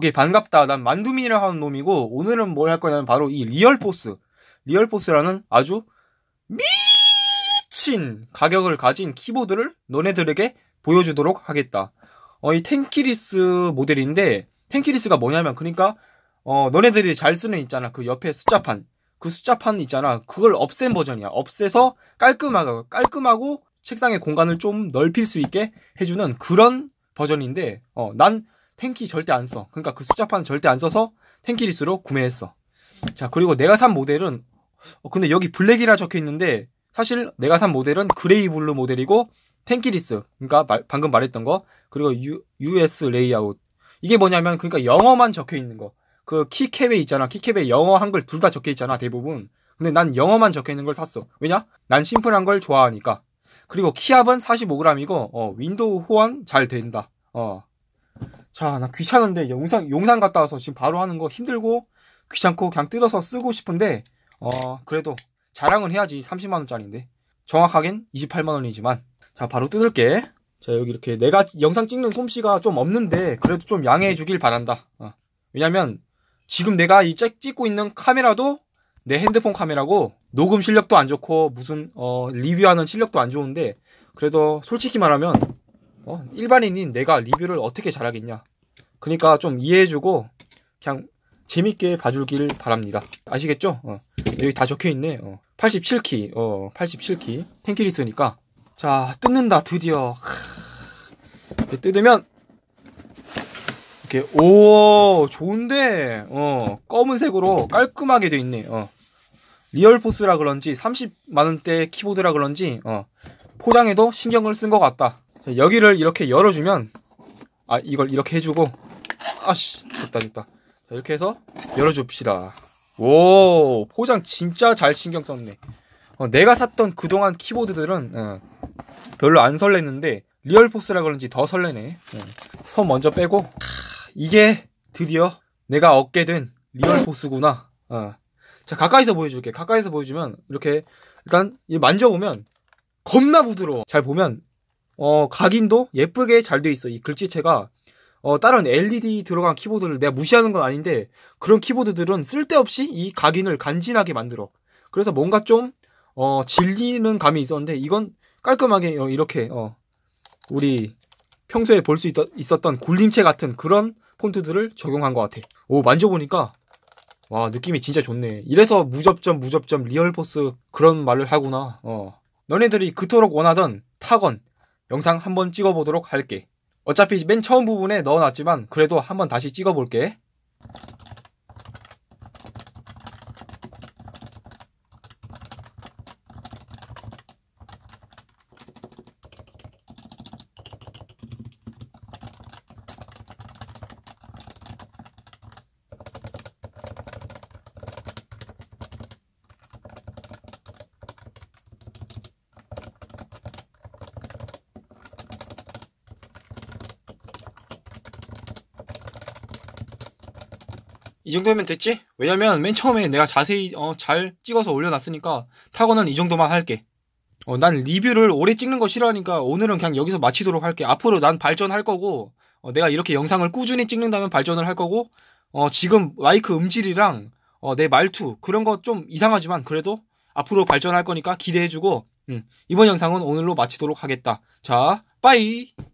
오케이 반갑다 난 만두민이라 하는 놈이고 오늘은 뭘 할 거냐면 바로 이 리얼포스 리얼포스라는 아주 미친 가격을 가진 키보드를 너네들에게 보여주도록 하겠다 어, 이 텐키리스 모델인데 텐키리스가 뭐냐면 그러니까 어, 너네들이 잘 쓰는 있잖아 그 옆에 숫자판 그 숫자판 있잖아 그걸 없앤 버전이야 없애서 깔끔하고 깔끔하고 책상의 공간을 좀 넓힐 수 있게 해주는 그런 버전인데 어, 난 텐키 절대 안 써. 그러니까 그 숫자판 절대 안 써서 텐키리스로 구매했어. 자, 그리고 내가 산 모델은 어, 근데 여기 블랙이라 적혀 있는데 사실 내가 산 모델은 그레이 블루 모델이고 텐키리스. 그러니까 말, 방금 말했던 거. 그리고 유, US 레이아웃. 이게 뭐냐면 그러니까 영어만 적혀 있는 거. 그 키캡에 있잖아. 키캡에 영어 한글 둘 다 적혀 있잖아, 대부분. 근데 난 영어만 적혀 있는 걸 샀어. 왜냐? 난 심플한 걸 좋아하니까. 그리고 키압은 45g이고 어, 윈도우 호환 잘 된다. 어. 자, 나 귀찮은데 용산 용산 갔다 와서 지금 바로 하는 거 힘들고 귀찮고 그냥 뜯어서 쓰고 싶은데 어, 그래도 자랑은 해야지 30만 원짜리인데. 정확하긴 28만 원이지만 자, 바로 뜯을게. 자, 여기 이렇게 내가 영상 찍는 솜씨가 좀 없는데 그래도 좀 양해해 주길 바란다. 어. 왜냐면 지금 내가 이 찍고 있는 카메라도 내 핸드폰 카메라고 녹음 실력도 안 좋고 무슨 어, 리뷰하는 실력도 안 좋은데 그래도 솔직히 말하면 어? 일반인인 내가 리뷰를 어떻게 잘하겠냐. 그러니까 좀 이해해주고 그냥 재밌게 봐주길 바랍니다. 아시겠죠? 어. 여기 다 적혀있네. 어. 87키, 어, 87키. 탱키리스니까. 자, 뜯는다, 드디어. 하... 뜯으면, 이렇게, 오, 좋은데, 어, 검은색으로 깔끔하게 돼 있네, 어. 리얼포스라 그런지, 30만원대 키보드라 그런지, 어, 포장에도 신경을 쓴 것 같다. 여기를 이렇게 열어주면 아 이걸 이렇게 해주고 아씨 됐다 됐다 자, 이렇게 해서 열어줍시다 오 포장 진짜 잘 신경 썼네 어, 내가 샀던 그동안 키보드들은 어, 별로 안 설렜는데 리얼포스라 그런지 더 설레네 어. 손 먼저 빼고 이게 드디어 내가 얻게 된 리얼포스구나 어. 자 가까이서 보여줄게 가까이서 보여주면 이렇게 일단 만져보면 겁나 부드러워 잘 보면 어, 각인도 예쁘게 잘 돼 있어. 이 글씨체가. 어, 다른 LED 들어간 키보드를 내가 무시하는 건 아닌데, 그런 키보드들은 쓸데없이 이 각인을 간지나게 만들어. 그래서 뭔가 좀, 어, 질리는 감이 있었는데, 이건 깔끔하게, 어, 이렇게, 어, 우리 평소에 볼 수 있었던 굴림체 같은 그런 폰트들을 적용한 것 같아. 오, 만져보니까, 와, 느낌이 진짜 좋네. 이래서 무접점, 무접점, 리얼포스 그런 말을 하구나. 어. 너네들이 그토록 원하던 타건, 영상 한번 찍어보도록 할게. 어차피 맨 처음 부분에 넣어놨지만 그래도 한번 다시 찍어볼게. 이 정도면 됐지? 왜냐면 맨 처음에 내가 자세히 어, 잘 찍어서 올려놨으니까 타고는 이 정도만 할게. 어, 난 리뷰를 오래 찍는 거 싫어하니까 오늘은 그냥 여기서 마치도록 할게. 앞으로 난 발전할 거고 어, 내가 이렇게 영상을 꾸준히 찍는다면 발전을 할 거고 어, 지금 마이크 음질이랑 어, 내 말투 그런 거 좀 이상하지만 그래도 앞으로 발전할 거니까 기대해주고 음, 이번 영상은 오늘로 마치도록 하겠다. 자, 빠이!